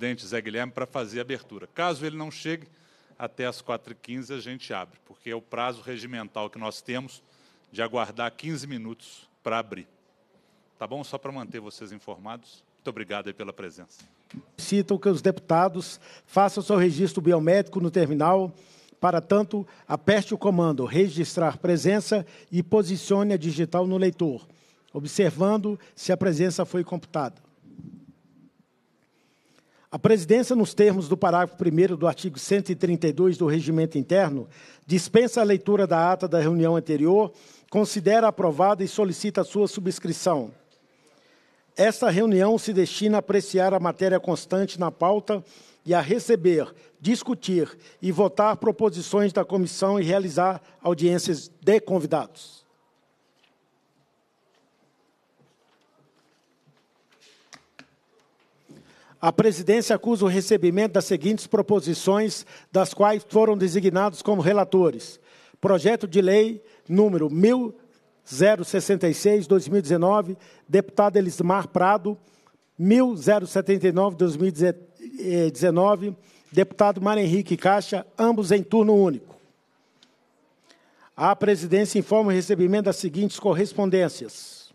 presidente Zé Guilherme para fazer a abertura. Caso ele não chegue, até as 4h15 a gente abre, porque é o prazo regimental que nós temos de aguardar 15 minutos para abrir. Tá bom? Só para manter vocês informados. Muito obrigado pela presença. Citam que os deputados façam seu registro biométrico no terminal. Para tanto, aperte o comando registrar presença e posicione a digital no leitor, observando se a presença foi computada. A presidência, nos termos do parágrafo 1 do artigo 132 do Regimento Interno, dispensa a leitura da ata da reunião anterior, considera aprovada e solicita sua subscrição. Esta reunião se destina a apreciar a matéria constante na pauta e a receber, discutir e votar proposições da comissão e realizar audiências de convidados. A presidência acusa o recebimento das seguintes proposições, das quais foram designados como relatores: Projeto de Lei número 1066/2019, deputado Elismar Prado, 1079/2019, eh, deputado Mário Henrique Caixa, ambos em turno único. A presidência informa o recebimento das seguintes correspondências: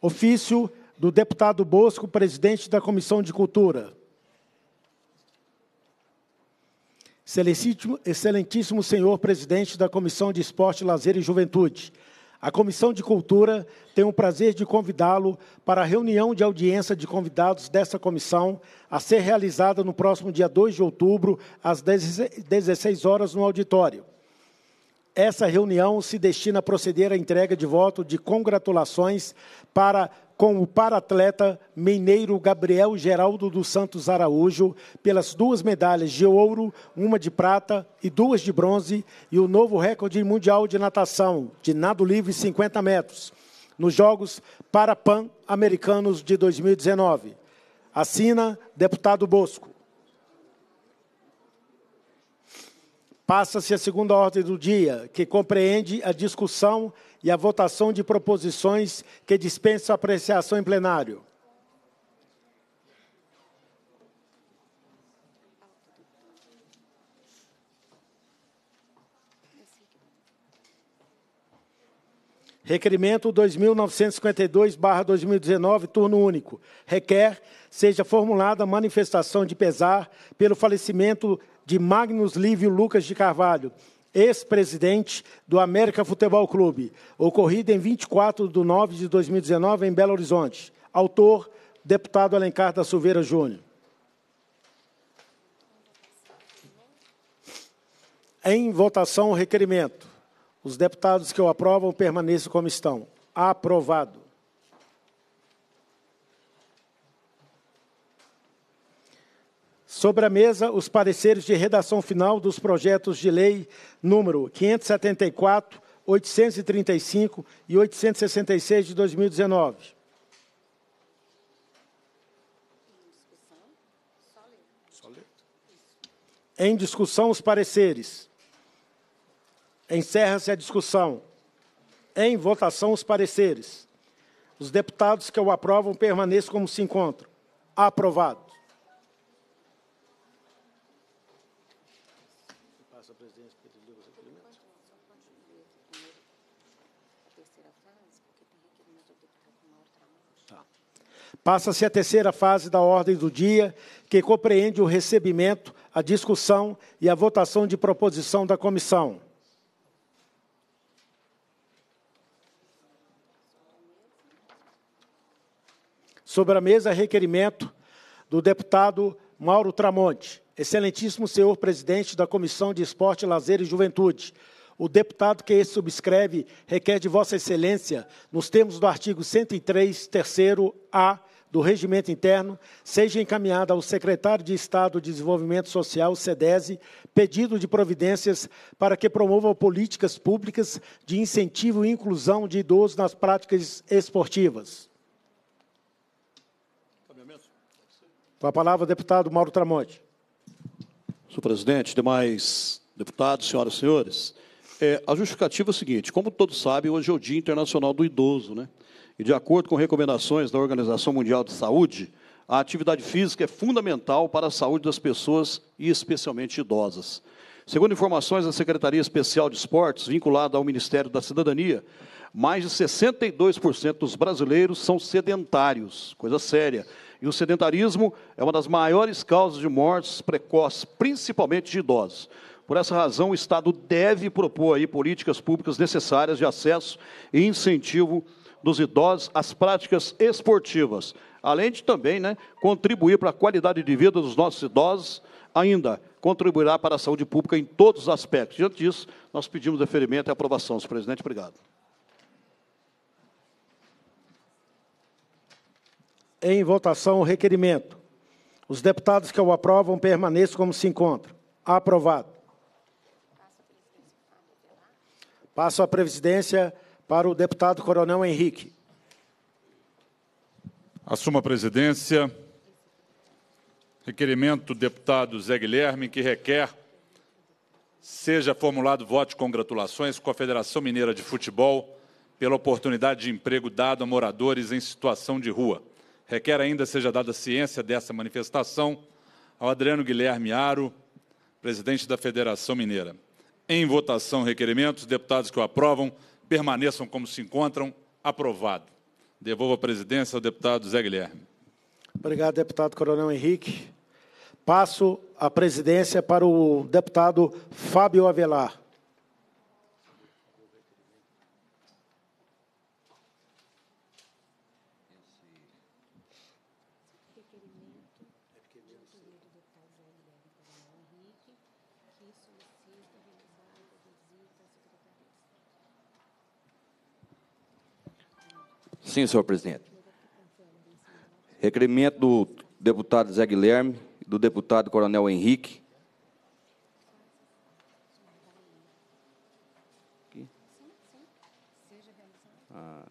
Ofício do deputado Bosco, presidente da Comissão de Cultura. Excelentíssimo, excelentíssimo senhor presidente da Comissão de Esporte, Lazer e Juventude. A Comissão de Cultura tem o prazer de convidá-lo para a reunião de audiência de convidados dessa comissão, a ser realizada no próximo dia 2 de outubro, às 16 horas, no auditório. Essa reunião se destina a proceder à entrega de voto de congratulações para com o paratleta mineiro Gabriel Geraldo dos Santos Araújo pelas duas medalhas de ouro, uma de prata e duas de bronze, e o novo recorde mundial de natação de nado livre 50 metros nos Jogos Parapan-Americanos de 2019. Assina deputado Bosco. Passa-se a segunda ordem do dia, que compreende a discussão e a votação de proposições que dispensam apreciação em plenário. Requerimento 2952-2019, turno único. Requer seja formulada manifestação de pesar pelo falecimento de Magnus Lívio Lucas de Carvalho, ex-presidente do América Futebol Clube, ocorrido em 24 de nove de 2019 em Belo Horizonte. Autor, deputado Alencar da Silveira Júnior. Em votação, o requerimento. Os deputados que o aprovam permaneçam como estão. Aprovado. Sobre a mesa, os pareceres de redação final dos projetos de lei número 574, 835 e 866 de 2019. Em discussão, os pareceres. Encerra-se a discussão. Em votação, os pareceres. Os deputados que o aprovam permaneçam como se encontram. Aprovado. Passa-se a terceira fase da ordem do dia, que compreende o recebimento, a discussão e a votação de proposição da comissão. sobre a mesa requerimento do deputado Mauro Tramonte, excelentíssimo senhor presidente da Comissão de Esporte, Lazer e Juventude. O deputado que esse subscreve requer de Vossa Excelência, nos termos do artigo 103, terceiro A do Regimento Interno, seja encaminhada ao Secretário de Estado de Desenvolvimento Social, SEDESI, pedido de providências para que promova políticas públicas de incentivo e inclusão de idosos nas práticas esportivas. Com a palavra, o deputado Mauro Tramonte. Senhor presidente, demais deputados, senhoras e senhores, é, a justificativa é a seguinte: como todos sabem, hoje é o Dia Internacional do Idoso, né? E de acordo com recomendações da Organização Mundial de Saúde, a atividade física é fundamental para a saúde das pessoas e especialmente idosas. Segundo informações da Secretaria Especial de Esportes, vinculada ao Ministério da Cidadania, mais de 62% dos brasileiros são sedentários, coisa séria. E o sedentarismo é uma das maiores causas de mortes precoces, principalmente de idosos. Por essa razão, o Estado deve propor aí políticas públicas necessárias de acesso e incentivo dos idosos às práticas esportivas, além de também né, contribuir para a qualidade de vida dos nossos idosos, ainda contribuirá para a saúde pública em todos os aspectos. Diante disso, nós pedimos deferimento e aprovação. Senhor presidente, obrigado. em votação o requerimento. Os deputados que o aprovam permaneçam como se encontram. Aprovado. Passo a presidência para o deputado Coronel Henrique. Assuma a presidência. Requerimento do deputado Zé Guilherme, que requer seja formulado voto de congratulações com a Federação Mineira de Futebol pela oportunidade de emprego dado a moradores em situação de rua. Requer ainda seja dada ciência dessa manifestação ao Adriano Guilherme Aro, presidente da Federação Mineira. Em votação, requerimentos, deputados que o aprovam permaneçam como se encontram. Aprovado. Devolvo a presidência ao deputado Zé Guilherme. Obrigado, deputado Coronel Henrique. Passo a presidência para o deputado Fábio Avelar. Sim, senhor presidente. Requerimento do deputado Zé Guilherme, do deputado Coronel Henrique. Ah.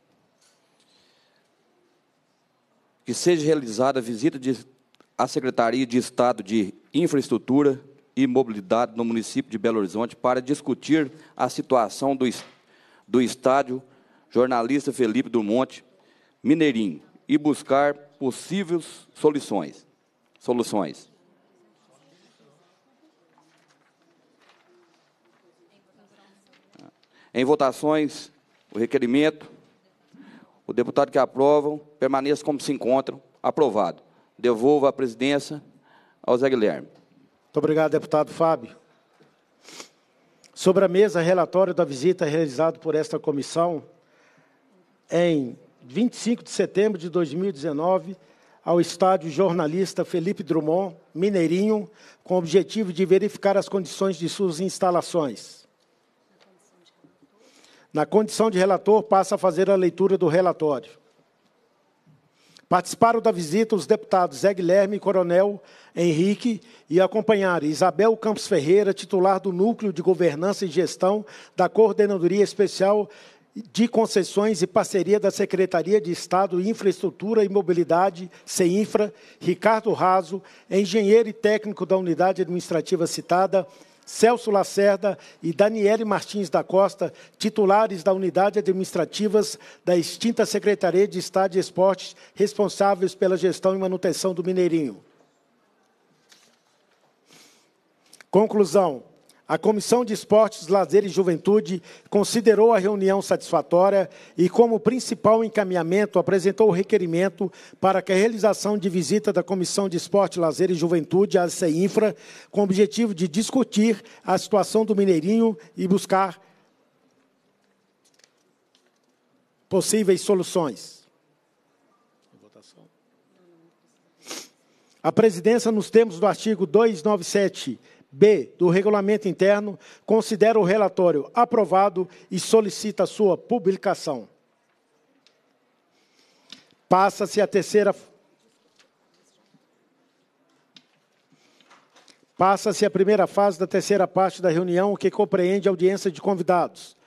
Que seja realizada a visita à Secretaria de Estado de Infraestrutura e Mobilidade no município de Belo Horizonte para discutir a situação do, do estádio jornalista Felipe do Monte Mineirinho, e buscar possíveis soluções. Soluções. Em votações, o requerimento, o deputado que aprovam permaneça como se encontram. Aprovado. Devolvo a presidência ao Zé Guilherme. Muito obrigado, deputado Fábio. Sobre a mesa, relatório da visita realizada por esta comissão em 25 de setembro de 2019 ao estádio jornalista Felipe Drummond, mineirinho, com o objetivo de verificar as condições de suas instalações. Na condição de relator, passa a fazer a leitura do relatório. Participaram da visita os deputados Zé Guilherme Coronel Henrique e acompanharam Isabel Campos Ferreira, titular do Núcleo de Governança e Gestão da Coordenadoria Especial de concessões e parceria da Secretaria de Estado de Infraestrutura e Mobilidade, CEINFRA, Ricardo Raso, engenheiro e técnico da unidade administrativa citada, Celso Lacerda e Daniele Martins da Costa, titulares da unidade administrativas da extinta Secretaria de Estado de Esportes, responsáveis pela gestão e manutenção do Mineirinho. Conclusão. A Comissão de Esportes, Lazer e Juventude considerou a reunião satisfatória e, como principal encaminhamento, apresentou o requerimento para que a realização de visita da Comissão de Esporte, Lazer e Juventude, à CEINFRA, com o objetivo de discutir a situação do Mineirinho e buscar possíveis soluções. A presidência, nos termos do artigo 297 B do regulamento interno, considera o relatório aprovado e solicita sua publicação. Passa-se a terceira Passa-se a primeira fase da terceira parte da reunião, que compreende a audiência de convidados.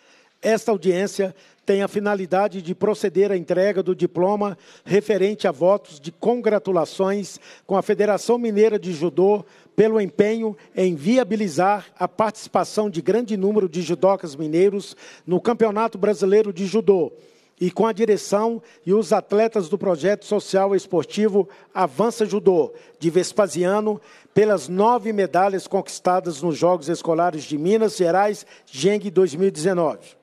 Esta audiência tem a finalidade de proceder à entrega do diploma referente a votos de congratulações com a Federação Mineira de Judô pelo empenho em viabilizar a participação de grande número de judocas mineiros no Campeonato Brasileiro de Judô e com a direção e os atletas do projeto social esportivo Avança Judô, de Vespasiano, pelas nove medalhas conquistadas nos Jogos Escolares de Minas Gerais, Geng 2019.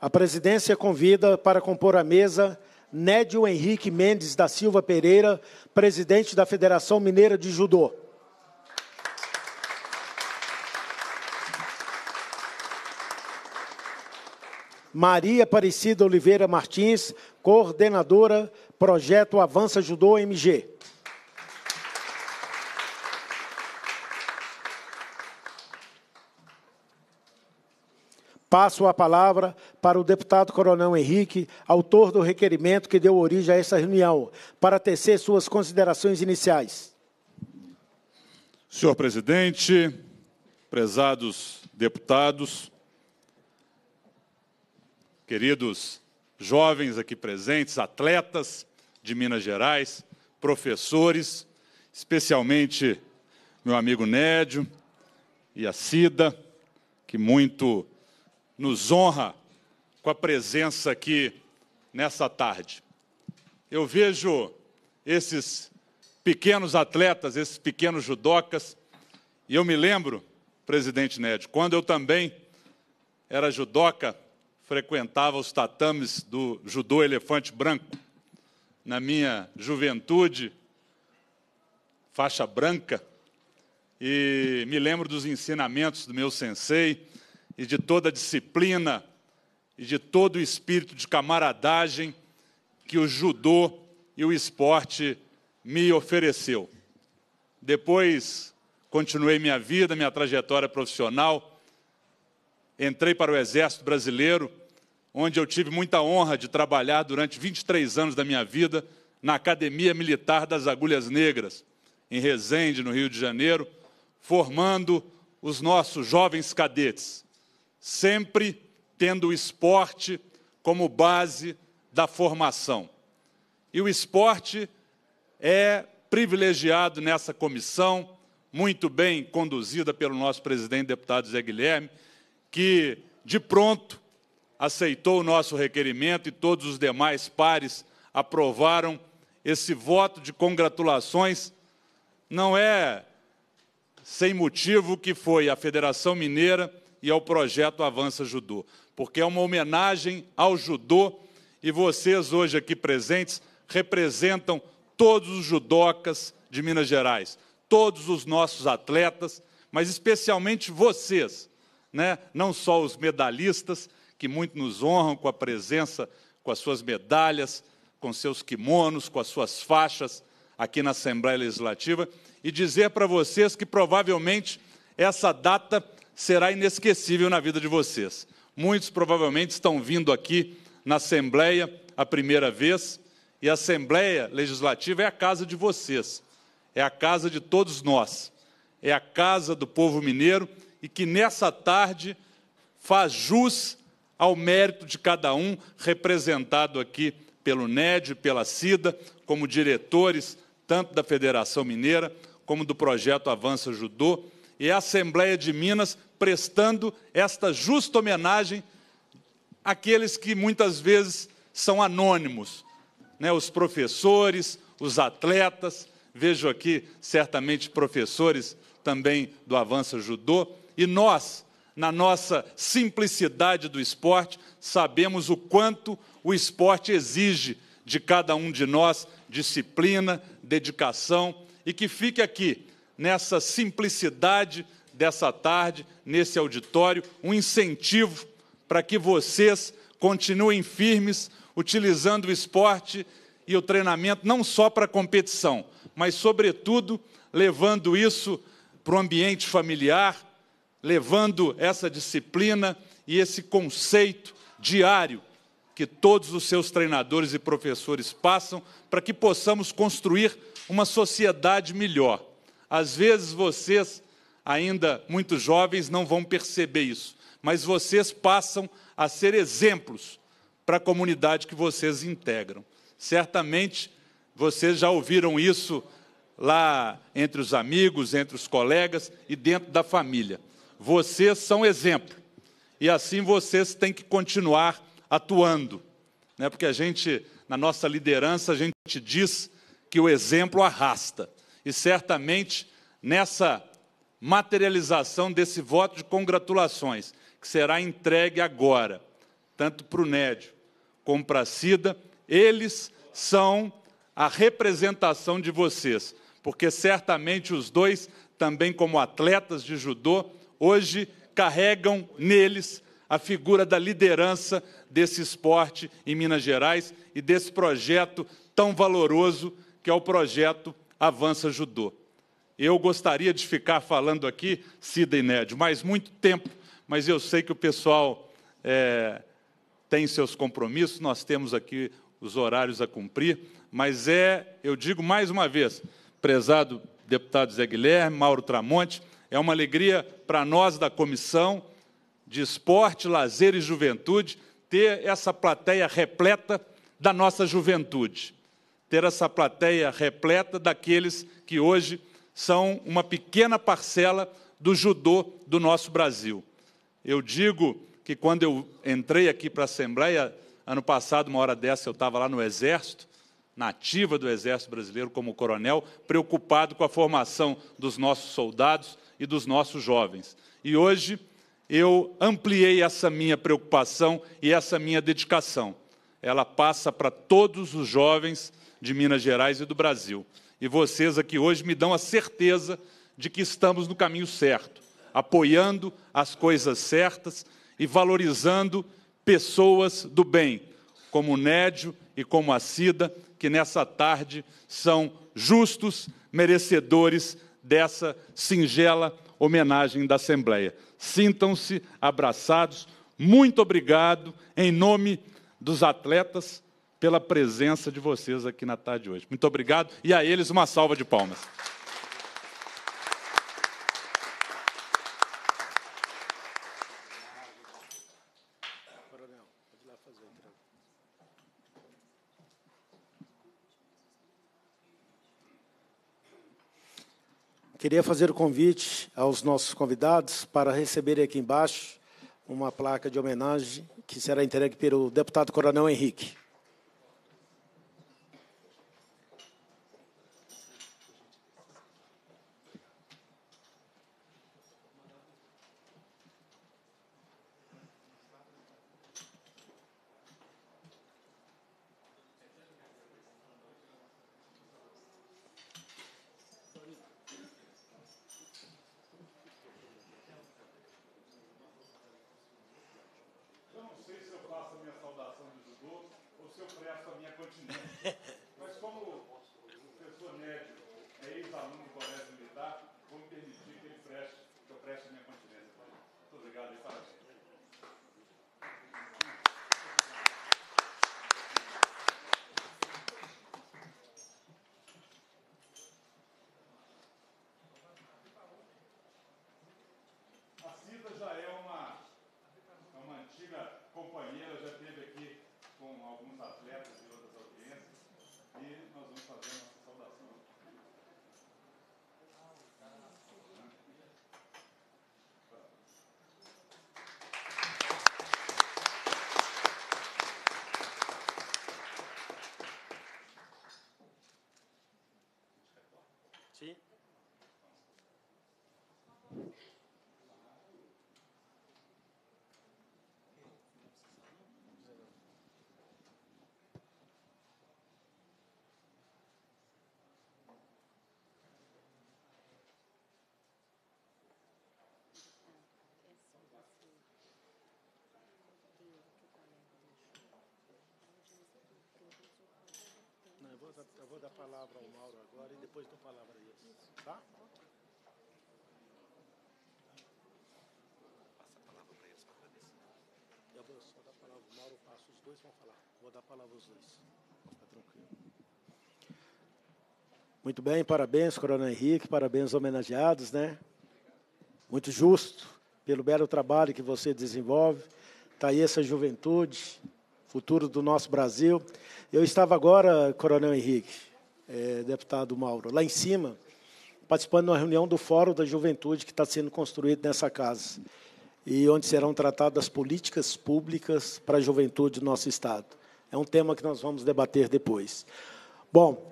A presidência convida para compor a mesa Nédio Henrique Mendes da Silva Pereira, presidente da Federação Mineira de Judô. Maria Aparecida Oliveira Martins, coordenadora Projeto Avança Judô MG. Passo a palavra para o deputado Coronel Henrique, autor do requerimento que deu origem a essa reunião, para tecer suas considerações iniciais. Senhor presidente, prezados deputados, queridos jovens aqui presentes, atletas de Minas Gerais, professores, especialmente meu amigo Nédio e a Cida, que muito nos honra com a presença aqui nessa tarde. Eu vejo esses pequenos atletas, esses pequenos judocas, e eu me lembro, presidente Ned, quando eu também era judoca, frequentava os tatames do judô elefante branco. Na minha juventude, faixa branca, e me lembro dos ensinamentos do meu sensei, e de toda disciplina e de todo o espírito de camaradagem que o judô e o esporte me ofereceu. Depois continuei minha vida, minha trajetória profissional, entrei para o Exército Brasileiro, onde eu tive muita honra de trabalhar durante 23 anos da minha vida na Academia Militar das Agulhas Negras, em Resende, no Rio de Janeiro, formando os nossos jovens cadetes sempre tendo o esporte como base da formação. E o esporte é privilegiado nessa comissão, muito bem conduzida pelo nosso presidente deputado Zé Guilherme, que de pronto aceitou o nosso requerimento e todos os demais pares aprovaram esse voto de congratulações. Não é sem motivo que foi a Federação Mineira e ao projeto Avança Judô, porque é uma homenagem ao judô e vocês hoje aqui presentes representam todos os judocas de Minas Gerais, todos os nossos atletas, mas especialmente vocês, né? não só os medalhistas, que muito nos honram com a presença, com as suas medalhas, com seus kimonos, com as suas faixas aqui na Assembleia Legislativa, e dizer para vocês que provavelmente essa data será inesquecível na vida de vocês. Muitos provavelmente estão vindo aqui na Assembleia a primeira vez, e a Assembleia Legislativa é a casa de vocês, é a casa de todos nós, é a casa do povo mineiro e que nessa tarde faz jus ao mérito de cada um representado aqui pelo NED, pela CIDA, como diretores tanto da Federação Mineira como do projeto Avança Judô e a Assembleia de Minas prestando esta justa homenagem àqueles que muitas vezes são anônimos, né? os professores, os atletas, vejo aqui certamente professores também do Avança Judô, e nós, na nossa simplicidade do esporte, sabemos o quanto o esporte exige de cada um de nós disciplina, dedicação, e que fique aqui nessa simplicidade dessa tarde, nesse auditório, um incentivo para que vocês continuem firmes, utilizando o esporte e o treinamento não só para competição, mas, sobretudo, levando isso para o ambiente familiar, levando essa disciplina e esse conceito diário que todos os seus treinadores e professores passam para que possamos construir uma sociedade melhor às vezes vocês, ainda muito jovens, não vão perceber isso, mas vocês passam a ser exemplos para a comunidade que vocês integram. Certamente vocês já ouviram isso lá entre os amigos, entre os colegas e dentro da família. Vocês são exemplo. E assim vocês têm que continuar atuando. Né? Porque a gente, na nossa liderança, a gente diz que o exemplo arrasta. E certamente nessa materialização desse voto de congratulações, que será entregue agora, tanto para o Nédio como para a Cida, eles são a representação de vocês, porque certamente os dois, também como atletas de judô, hoje carregam neles a figura da liderança desse esporte em Minas Gerais e desse projeto tão valoroso que é o projeto avança judô. Eu gostaria de ficar falando aqui, Cida e Nédio, mais muito tempo, mas eu sei que o pessoal é, tem seus compromissos, nós temos aqui os horários a cumprir, mas é, eu digo mais uma vez, prezado deputado Zé Guilherme, Mauro Tramonte, é uma alegria para nós da comissão de esporte, lazer e juventude ter essa plateia repleta da nossa juventude ter essa plateia repleta daqueles que hoje são uma pequena parcela do judô do nosso Brasil. Eu digo que quando eu entrei aqui para a Assembleia, ano passado, uma hora dessa, eu estava lá no Exército, nativa do Exército Brasileiro como coronel, preocupado com a formação dos nossos soldados e dos nossos jovens. E hoje eu ampliei essa minha preocupação e essa minha dedicação. Ela passa para todos os jovens de Minas Gerais e do Brasil. E vocês aqui hoje me dão a certeza de que estamos no caminho certo, apoiando as coisas certas e valorizando pessoas do bem, como o Nédio e como a Cida, que nessa tarde são justos merecedores dessa singela homenagem da Assembleia. Sintam-se abraçados. Muito obrigado em nome dos atletas, pela presença de vocês aqui na tarde de hoje. Muito obrigado e a eles uma salva de palmas. Queria fazer o convite aos nossos convidados para receberem aqui embaixo uma placa de homenagem que será entregue pelo deputado Coronel Henrique. все, проявство меня кончено. vou dar a palavra ao Mauro agora e depois dou a palavra a eles. Tá? Passa a palavra para eles para agradecer. Eu vou só dar a palavra ao Mauro, passo os dois vão falar. Vou dar a palavra aos dois. Está tranquilo. Muito bem, parabéns, Coronel Henrique, parabéns homenageados, né? Muito justo pelo belo trabalho que você desenvolve. Está aí essa juventude futuro do nosso Brasil. Eu estava agora, Coronel Henrique, é, deputado Mauro, lá em cima, participando de uma reunião do Fórum da Juventude que está sendo construído nessa casa, e onde serão tratadas políticas públicas para a juventude do nosso Estado. É um tema que nós vamos debater depois. Bom,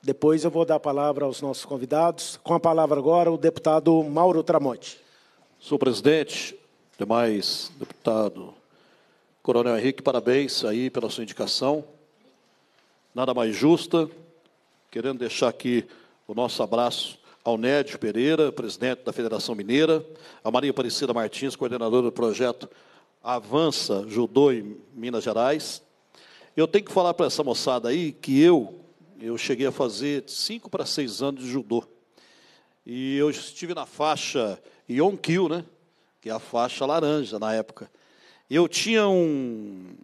depois eu vou dar a palavra aos nossos convidados. Com a palavra agora, o deputado Mauro Tramonte. Senhor presidente, demais deputado Coronel Henrique, parabéns aí pela sua indicação. Nada mais justa. Querendo deixar aqui o nosso abraço ao Nédio Pereira, presidente da Federação Mineira, a Maria Aparecida Martins, coordenadora do projeto Avança Judô em Minas Gerais. Eu tenho que falar para essa moçada aí que eu eu cheguei a fazer cinco para seis anos de judô. E eu estive na faixa Yonkyu, né? que é a faixa laranja na época. Eu tinha um,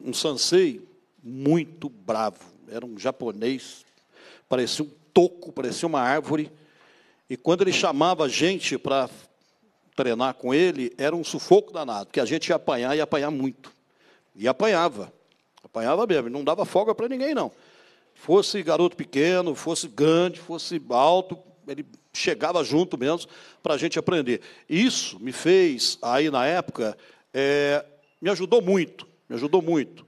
um sansei muito bravo, era um japonês, parecia um toco, parecia uma árvore. E quando ele chamava a gente para treinar com ele, era um sufoco danado, porque a gente ia apanhar e apanhar muito. E apanhava, apanhava mesmo, não dava folga para ninguém, não. Fosse garoto pequeno, fosse grande, fosse alto, ele chegava junto mesmo para a gente aprender. Isso me fez, aí na época, é, me ajudou muito, me ajudou muito,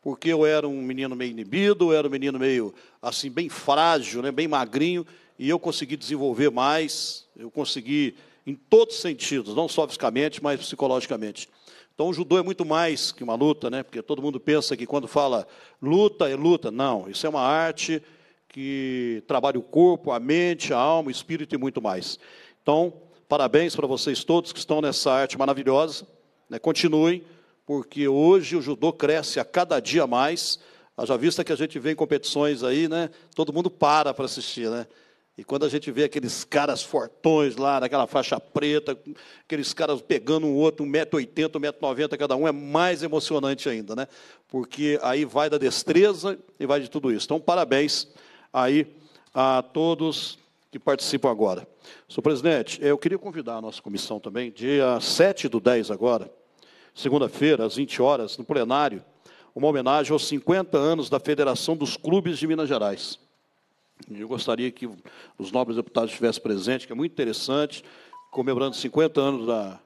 porque eu era um menino meio inibido, eu era um menino meio, assim, bem frágil, né, bem magrinho, e eu consegui desenvolver mais, eu consegui em todos os sentidos, não só fisicamente, mas psicologicamente. Então, o judô é muito mais que uma luta, né? porque todo mundo pensa que quando fala luta é luta. Não, isso é uma arte que trabalha o corpo, a mente, a alma, o espírito e muito mais. Então, parabéns para vocês todos que estão nessa arte maravilhosa. Né, continuem, porque hoje o judô cresce a cada dia mais. Já vista que a gente vê em competições aí, né? Todo mundo para para assistir, né? E quando a gente vê aqueles caras fortões lá, naquela faixa preta, aqueles caras pegando um outro, 1,80m, 1,90m cada um, é mais emocionante ainda, né? Porque aí vai da destreza e vai de tudo isso. Então, parabéns aí a todos que participam agora. Senhor presidente, eu queria convidar a nossa comissão também, dia 7 do 10 agora, segunda-feira, às 20 horas, no plenário, uma homenagem aos 50 anos da Federação dos Clubes de Minas Gerais. Eu gostaria que os nobres deputados estivessem presentes, que é muito interessante, comemorando 50 anos da,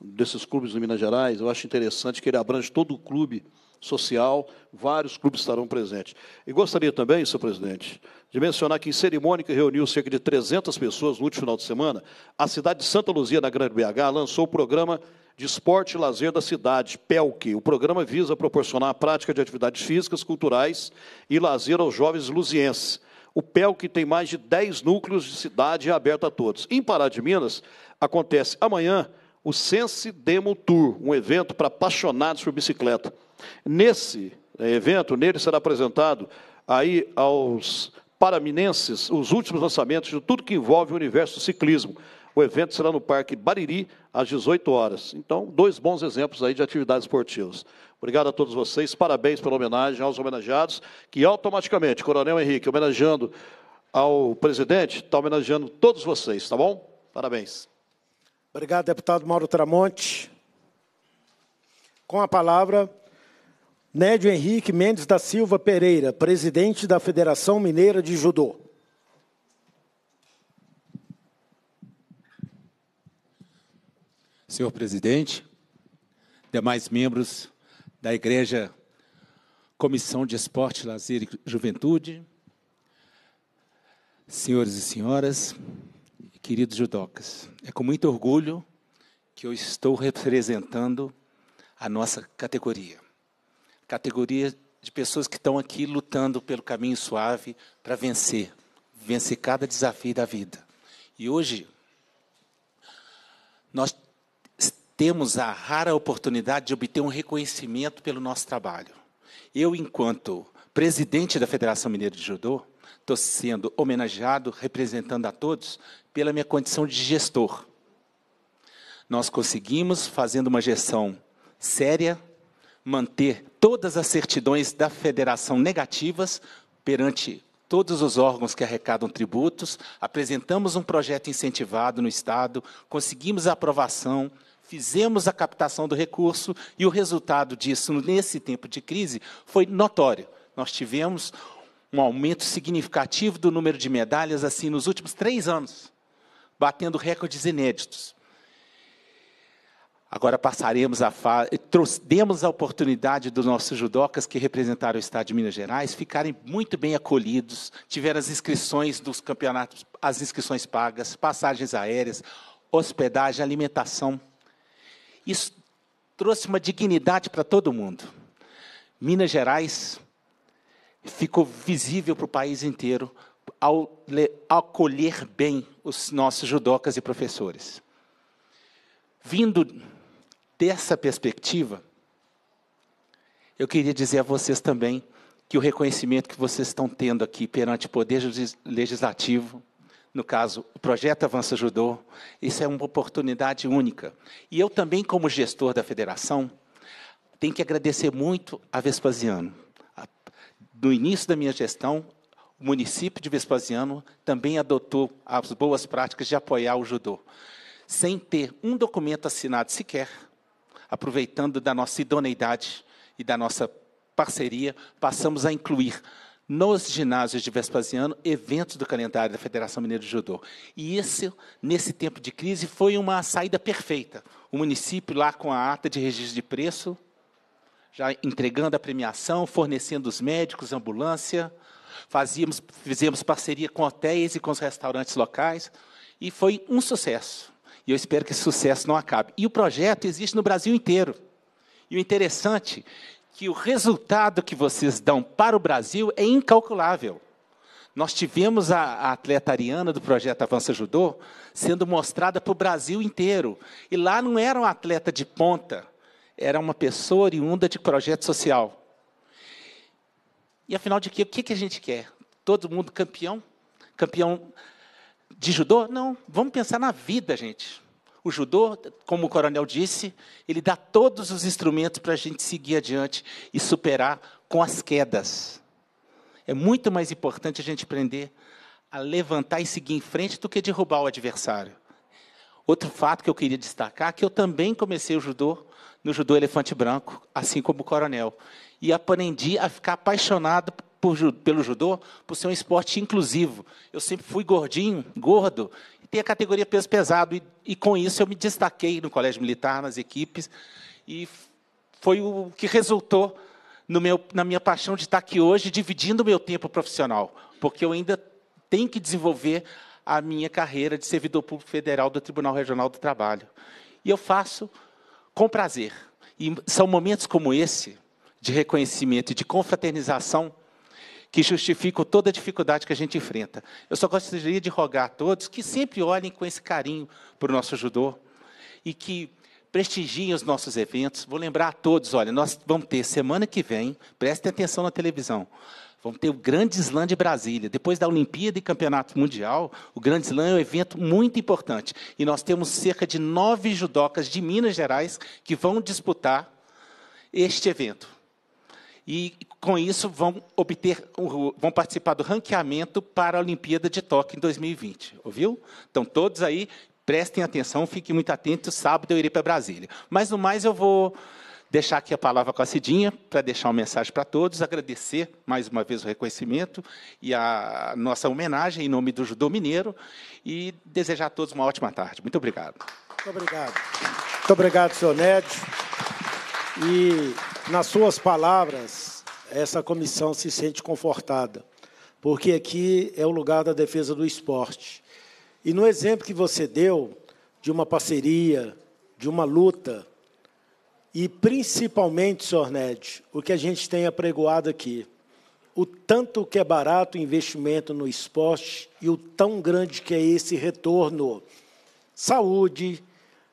desses clubes de Minas Gerais. Eu acho interessante que ele abrange todo o clube social, vários clubes estarão presentes. E gostaria também, senhor presidente, de mencionar que em cerimônia que reuniu cerca de 300 pessoas no último final de semana, a cidade de Santa Luzia, na Grande BH, lançou o programa de Esporte e Lazer da cidade, PELC. O programa visa proporcionar a prática de atividades físicas, culturais e lazer aos jovens luzienses. O PELC tem mais de 10 núcleos de cidade aberto a todos. Em Pará de Minas, acontece amanhã o Sense Demo Tour, um evento para apaixonados por bicicleta. Nesse eh, evento, nele será apresentado aí aos paraminenses os últimos lançamentos de tudo que envolve o universo do ciclismo. O evento será no Parque Bariri, às 18 horas. Então, dois bons exemplos aí de atividades esportivas. Obrigado a todos vocês, parabéns pela homenagem aos homenageados, que automaticamente, Coronel Henrique, homenageando ao presidente, está homenageando todos vocês, tá bom? Parabéns. Obrigado, deputado Mauro Tramonte. Com a palavra, Nédio Henrique Mendes da Silva Pereira, presidente da Federação Mineira de Judô. senhor presidente, demais membros da Igreja Comissão de Esporte, Lazer e Juventude, senhores e senhoras, queridos judocas, é com muito orgulho que eu estou representando a nossa categoria. Categoria de pessoas que estão aqui lutando pelo caminho suave para vencer, vencer cada desafio da vida. E hoje, nós temos a rara oportunidade de obter um reconhecimento pelo nosso trabalho. Eu, enquanto presidente da Federação Mineira de Judô, estou sendo homenageado, representando a todos, pela minha condição de gestor. Nós conseguimos, fazendo uma gestão séria, manter todas as certidões da federação negativas perante todos os órgãos que arrecadam tributos, apresentamos um projeto incentivado no Estado, conseguimos a aprovação fizemos a captação do recurso e o resultado disso, nesse tempo de crise, foi notório. Nós tivemos um aumento significativo do número de medalhas, assim, nos últimos três anos, batendo recordes inéditos. Agora passaremos a fase. Demos a oportunidade dos nossos judocas que representaram o Estado de Minas Gerais ficarem muito bem acolhidos, tiveram as inscrições dos campeonatos, as inscrições pagas, passagens aéreas, hospedagem, alimentação. Isso trouxe uma dignidade para todo mundo. Minas Gerais ficou visível para o país inteiro ao acolher bem os nossos judocas e professores. Vindo dessa perspectiva, eu queria dizer a vocês também que o reconhecimento que vocês estão tendo aqui perante o Poder Legislativo no caso, o projeto Avança Judô, isso é uma oportunidade única. E eu também, como gestor da federação, tenho que agradecer muito a Vespasiano. No início da minha gestão, o município de Vespasiano também adotou as boas práticas de apoiar o judô, sem ter um documento assinado sequer, aproveitando da nossa idoneidade e da nossa parceria, passamos a incluir nos ginásios de Vespasiano, eventos do calendário da Federação Mineira de Judô. E isso, nesse tempo de crise, foi uma saída perfeita. O município lá com a ata de registro de preço, já entregando a premiação, fornecendo os médicos, ambulância, fazíamos, fizemos parceria com hotéis e com os restaurantes locais, e foi um sucesso. E eu espero que esse sucesso não acabe. E o projeto existe no Brasil inteiro. E o interessante que o resultado que vocês dão para o Brasil é incalculável. Nós tivemos a, a atleta ariana do projeto Avança Judô sendo mostrada para o Brasil inteiro. E lá não era um atleta de ponta, era uma pessoa oriunda de projeto social. E afinal de que, o que, que a gente quer? Todo mundo campeão? Campeão de judô? Não, vamos pensar na vida, gente. O judô, como o coronel disse, ele dá todos os instrumentos para a gente seguir adiante e superar com as quedas. É muito mais importante a gente aprender a levantar e seguir em frente do que derrubar o adversário. Outro fato que eu queria destacar é que eu também comecei o judô no judô elefante branco, assim como o coronel, e aprendi a ficar apaixonado por, pelo judô por ser um esporte inclusivo. Eu sempre fui gordinho, gordo, ter a categoria peso pesado. E, e com isso eu me destaquei no Colégio Militar, nas equipes, e foi o que resultou meu, na minha paixão de estar aqui hoje, dividindo o meu tempo profissional, porque eu ainda tenho que desenvolver a minha carreira de servidor público federal do Tribunal Regional do Trabalho. E eu faço com prazer. E são momentos como esse, de reconhecimento e de confraternização, que justificam toda a dificuldade que a gente enfrenta. Eu só gostaria de rogar a todos que sempre olhem com esse carinho para o nosso judô e que prestigiem os nossos eventos. Vou lembrar a todos, olha, nós vamos ter semana que vem, prestem atenção na televisão, Vamos ter o Grande Slam de Brasília. Depois da Olimpíada e Campeonato Mundial, o Grande Slam é um evento muito importante. E nós temos cerca de nove judocas de Minas Gerais que vão disputar este evento e com isso vão obter, vão participar do ranqueamento para a Olimpíada de Tóquio em 2020, ouviu? Então todos aí prestem atenção, fiquem muito atentos. Sábado eu irei para Brasília. Mas no mais eu vou deixar aqui a palavra com a Cidinha para deixar uma mensagem para todos, agradecer mais uma vez o reconhecimento e a nossa homenagem em nome do judô mineiro e desejar a todos uma ótima tarde. Muito obrigado. Muito obrigado. Muito obrigado, senhor Ned. E nas suas palavras, essa comissão se sente confortada, porque aqui é o lugar da defesa do esporte. E no exemplo que você deu de uma parceria, de uma luta, e principalmente, Sorned, o que a gente tem apregoado aqui, o tanto que é barato o investimento no esporte e o tão grande que é esse retorno. Saúde,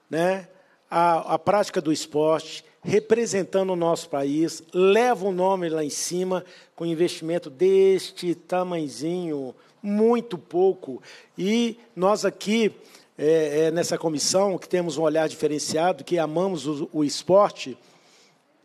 né? a, a prática do esporte, representando o nosso país, leva o nome lá em cima, com investimento deste tamanzinho, muito pouco. E nós aqui, é, é, nessa comissão, que temos um olhar diferenciado, que amamos o, o esporte,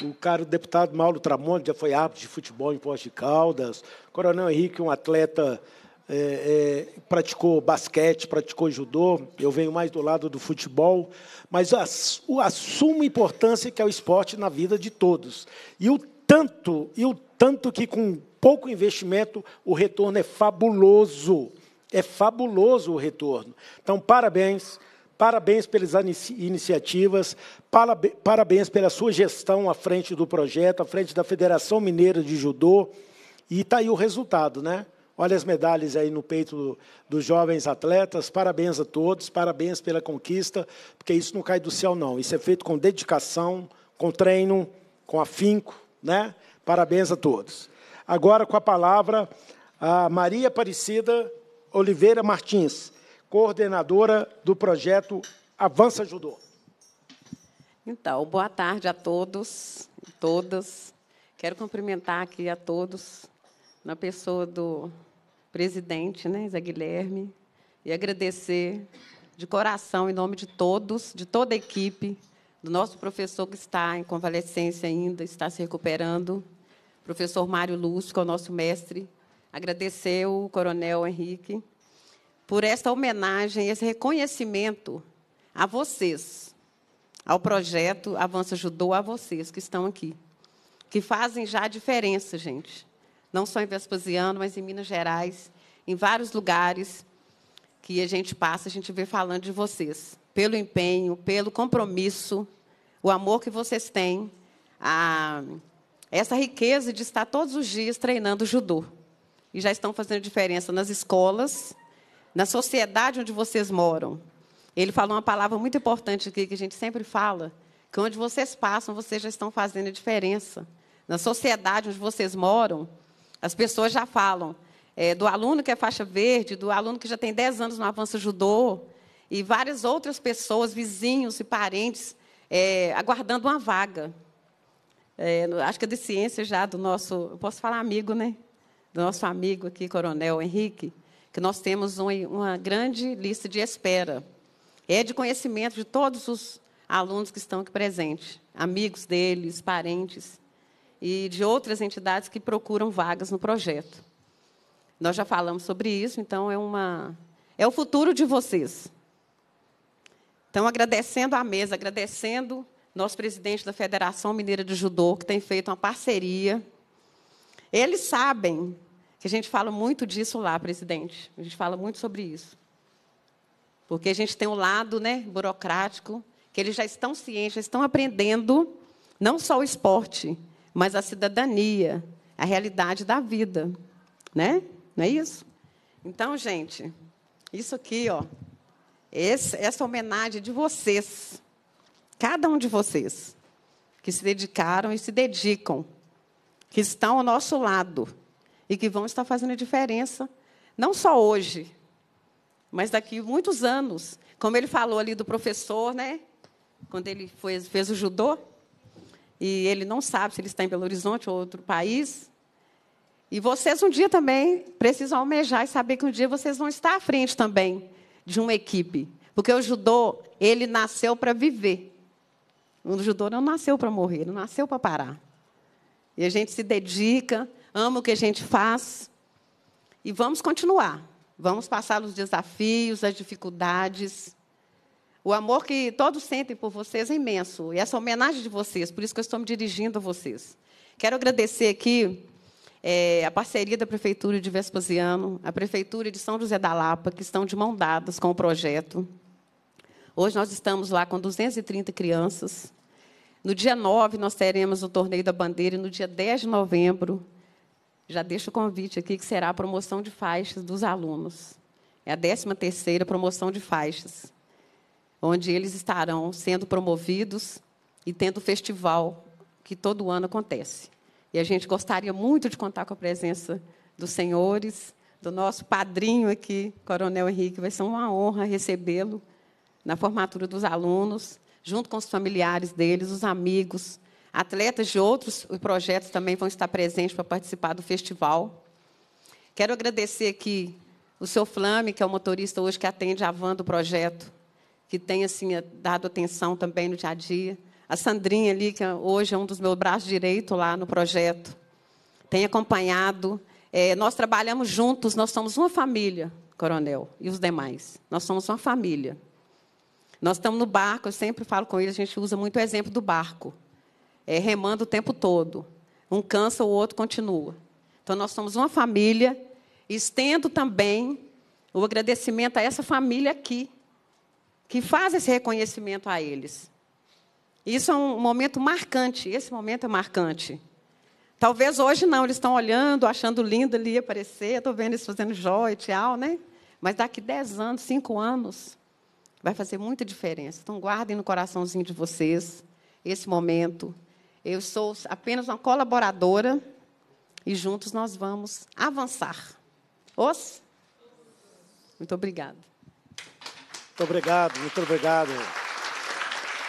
o cara, deputado Mauro Tramonte, já foi árbitro de futebol em Ponte de Caldas, Coronel Henrique, um atleta é, é, praticou basquete, praticou judô, eu venho mais do lado do futebol, mas as, a suma importância que é o esporte na vida de todos. E o tanto, e o tanto que com pouco investimento o retorno é fabuloso. É fabuloso o retorno. Então, parabéns. Parabéns pelas iniciativas, parabéns pela sua gestão à frente do projeto, à frente da Federação Mineira de Judô. E está aí o resultado, né? Olha as medalhas aí no peito do, dos jovens atletas. Parabéns a todos, parabéns pela conquista, porque isso não cai do céu, não. Isso é feito com dedicação, com treino, com afinco, né? Parabéns a todos. Agora com a palavra a Maria Aparecida Oliveira Martins, coordenadora do projeto Avança Judô. Então, boa tarde a todos e todas. Quero cumprimentar aqui a todos na pessoa do presidente, né, Zé Guilherme, e agradecer de coração, em nome de todos, de toda a equipe, do nosso professor que está em convalescência ainda, está se recuperando, professor Mário Lúcio, que é o nosso mestre, agradecer o coronel Henrique por esta homenagem, esse reconhecimento a vocês, ao projeto Avança ajudou a vocês que estão aqui, que fazem já a diferença, gente não só em Vespasiano, mas em Minas Gerais, em vários lugares que a gente passa, a gente vê falando de vocês, pelo empenho, pelo compromisso, o amor que vocês têm, a, essa riqueza de estar todos os dias treinando judô. E já estão fazendo diferença nas escolas, na sociedade onde vocês moram. Ele falou uma palavra muito importante aqui, que a gente sempre fala, que onde vocês passam, vocês já estão fazendo a diferença. Na sociedade onde vocês moram, as pessoas já falam é, do aluno que é faixa verde, do aluno que já tem 10 anos no avanço judô, e várias outras pessoas, vizinhos e parentes, é, aguardando uma vaga. É, acho que é de ciência já do nosso, posso falar amigo, né? Do nosso amigo aqui, Coronel Henrique, que nós temos um, uma grande lista de espera. É de conhecimento de todos os alunos que estão aqui presentes, amigos deles, parentes e de outras entidades que procuram vagas no projeto. Nós já falamos sobre isso, então é uma é o futuro de vocês. Então, agradecendo à mesa, agradecendo nosso presidente da Federação Mineira de Judô, que tem feito uma parceria. Eles sabem que a gente fala muito disso lá, presidente. A gente fala muito sobre isso. Porque a gente tem um lado né, burocrático, que eles já estão cientes, já estão aprendendo não só o esporte, mas a cidadania, a realidade da vida, né? Não é isso? Então, gente, isso aqui, ó, esse, essa homenagem de vocês, cada um de vocês que se dedicaram e se dedicam, que estão ao nosso lado e que vão estar fazendo a diferença, não só hoje, mas daqui a muitos anos. Como ele falou ali do professor, né? Quando ele foi, fez o judô, e ele não sabe se ele está em Belo Horizonte ou outro país. E vocês um dia também precisam almejar e saber que um dia vocês vão estar à frente também de uma equipe. Porque o judô, ele nasceu para viver. O judô não nasceu para morrer, não nasceu para parar. E a gente se dedica, ama o que a gente faz. E vamos continuar. Vamos passar os desafios, as dificuldades. O amor que todos sentem por vocês é imenso. E essa homenagem de vocês, por isso que eu estou me dirigindo a vocês. Quero agradecer aqui é, a parceria da Prefeitura de Vespasiano, a Prefeitura de São José da Lapa, que estão de mão dadas com o projeto. Hoje nós estamos lá com 230 crianças. No dia 9, nós teremos o Torneio da Bandeira, e no dia 10 de novembro, já deixo o convite aqui, que será a promoção de faixas dos alunos. É a 13ª promoção de faixas onde eles estarão sendo promovidos e tendo o festival que todo ano acontece. E a gente gostaria muito de contar com a presença dos senhores, do nosso padrinho aqui, Coronel Henrique. Vai ser uma honra recebê-lo na formatura dos alunos, junto com os familiares deles, os amigos, atletas de outros projetos também vão estar presentes para participar do festival. Quero agradecer aqui o seu Flame, que é o motorista hoje que atende a van do projeto, que tem assim eh, dado atenção também no dia a dia. A Sandrinha ali, que é, hoje é um dos meus braços direitos lá no projeto, tem acompanhado. É, nós trabalhamos juntos, nós somos uma família, coronel, e os demais. Nós somos uma família. Nós estamos no barco, eu sempre falo com ele, a gente usa muito o exemplo do barco. É, remando o tempo todo. Um cansa, o outro continua. Então, nós somos uma família. Estendo também o agradecimento a essa família aqui, que faz esse reconhecimento a eles. Isso é um momento marcante, esse momento é marcante. Talvez hoje não, eles estão olhando, achando lindo ali aparecer, estou vendo eles fazendo jóia, tchau, né? Mas daqui 10 anos, 5 anos, vai fazer muita diferença. Então, guardem no coraçãozinho de vocês esse momento. Eu sou apenas uma colaboradora e juntos nós vamos avançar. Os? Muito obrigada. Muito obrigado, muito obrigado.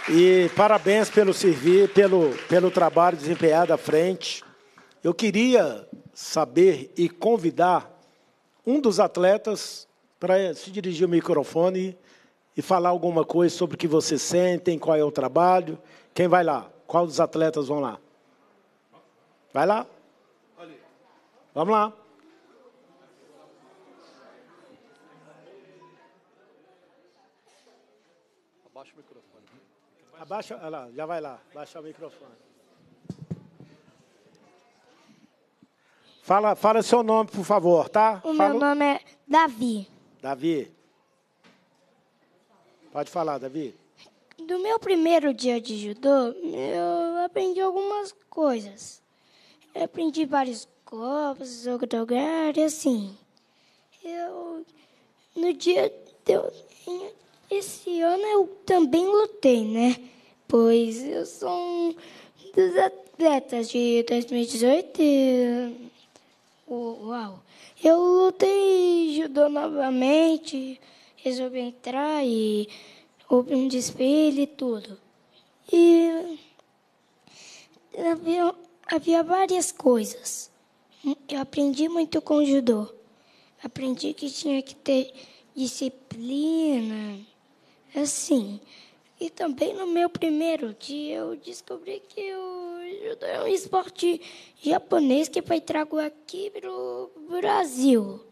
E parabéns pelo servir, pelo, pelo trabalho desempenhado à frente. Eu queria saber e convidar um dos atletas para se dirigir ao microfone e falar alguma coisa sobre o que vocês sentem, qual é o trabalho. Quem vai lá? Qual dos atletas vão lá? Vai lá? Vamos lá. Abaixa, lá, já vai lá, baixa o microfone. Fala, fala seu nome, por favor, tá? O fala... meu nome é Davi. Davi. Pode falar, Davi. Do meu primeiro dia de judô, eu aprendi algumas coisas. Eu aprendi vários golpes, jogar e assim. Eu no dia deu, esse ano eu também lutei, né? Pois eu sou um dos atletas de 2018 e... Uau! Eu lutei judô novamente, resolvi entrar e houve um desfile e tudo. E havia, havia várias coisas. Eu aprendi muito com judô. Aprendi que tinha que ter disciplina assim. E também no meu primeiro dia eu descobri que o judô é um esporte japonês que foi trago aqui para o Brasil.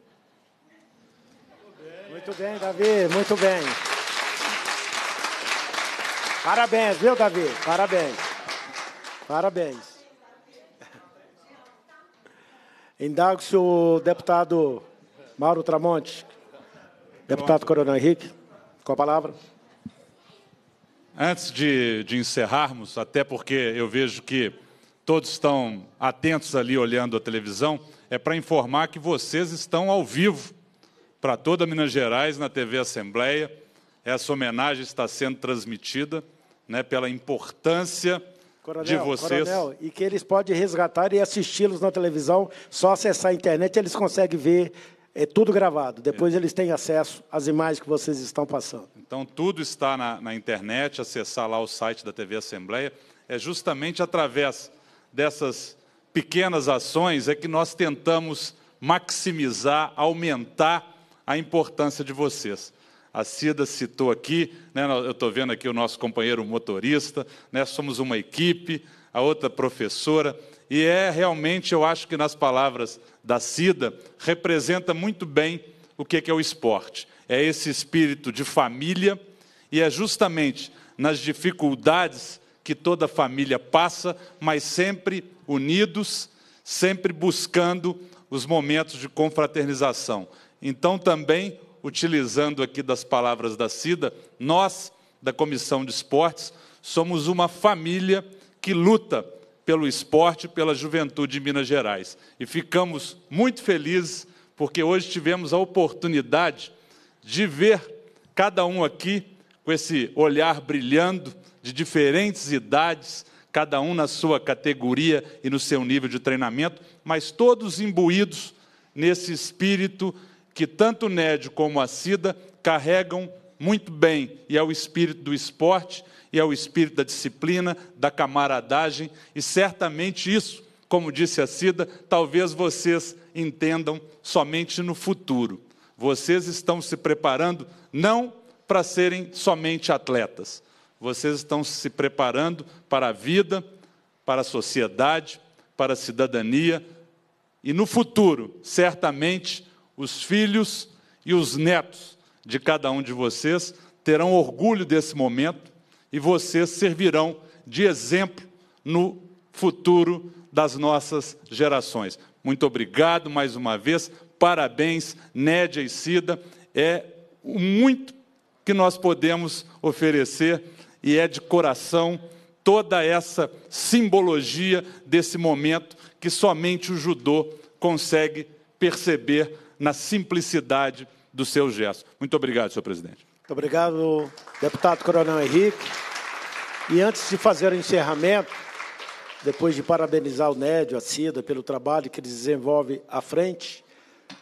Muito bem, Davi, muito bem. Parabéns, viu, Davi? Parabéns. Parabéns. Indago-se o deputado Mauro Tramonte, deputado Coronel Henrique com a palavra. Antes de, de encerrarmos, até porque eu vejo que todos estão atentos ali olhando a televisão, é para informar que vocês estão ao vivo para toda Minas Gerais na TV Assembleia. Essa homenagem está sendo transmitida né, pela importância coronel, de vocês. Coronel, e que eles podem resgatar e assisti-los na televisão. Só acessar a internet eles conseguem ver é tudo gravado. É. Depois é. eles têm acesso às imagens que vocês estão passando. Então, tudo está na, na, internet. Acessar lá o site da TV Assembleia. É justamente através dessas pequenas ações é que nós tentamos maximizar, aumentar a importância de vocês. A Cida citou aqui, né, eu estou vendo aqui o nosso companheiro motorista, né, somos uma equipe, a outra professora, e é realmente, eu acho que nas palavras da Cida representa muito bem o é que é o esporte. É esse espírito de família e é justamente nas dificuldades que toda família passa, mas sempre unidos, sempre buscando os momentos de confraternização. Então, também, utilizando aqui das palavras da Cida, nós, da Comissão de Esportes, somos uma família que luta pelo esporte, pela juventude de Minas Gerais. E ficamos muito felizes porque hoje tivemos a oportunidade de ver cada um aqui com esse olhar brilhando de diferentes idades, cada um na sua categoria e no seu nível de treinamento, mas todos imbuídos nesse espírito que tanto o Nédio como a Cida carregam muito bem, e é o espírito do esporte, e é o espírito da disciplina, da camaradagem, e certamente isso, como disse a Cida, talvez vocês entendam somente no futuro. Vocês estão se preparando não para serem somente atletas, vocês estão se preparando para a vida, para a sociedade, para a cidadania, e no futuro, certamente, os filhos e os netos de cada um de vocês, terão orgulho desse momento e vocês servirão de exemplo no futuro das nossas gerações. Muito obrigado mais uma vez, parabéns, Nédia e Cida. É muito que nós podemos oferecer e é de coração toda essa simbologia desse momento que somente o judô consegue perceber na simplicidade dos seus gestos. Muito obrigado, senhor presidente. Muito obrigado, deputado Coronel Henrique. E antes de fazer o encerramento, depois de parabenizar o Nédio, a Cida, pelo trabalho que eles desenvolvem à frente,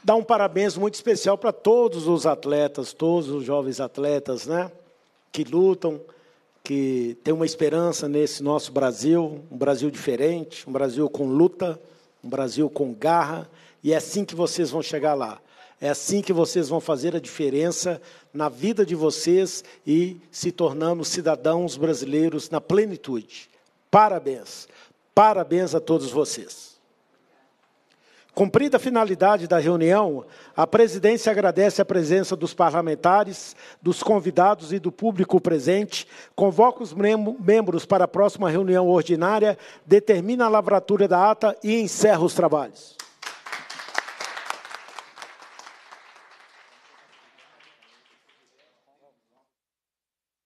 dar um parabéns muito especial para todos os atletas, todos os jovens atletas, né? Que lutam, que têm uma esperança nesse nosso Brasil, um Brasil diferente, um Brasil com luta, um Brasil com garra, e é assim que vocês vão chegar lá. É assim que vocês vão fazer a diferença na vida de vocês e se tornando cidadãos brasileiros na plenitude. Parabéns. Parabéns a todos vocês. Cumprida a finalidade da reunião, a presidência agradece a presença dos parlamentares, dos convidados e do público presente, convoca os membros para a próxima reunião ordinária, determina a lavratura da ata e encerra os trabalhos.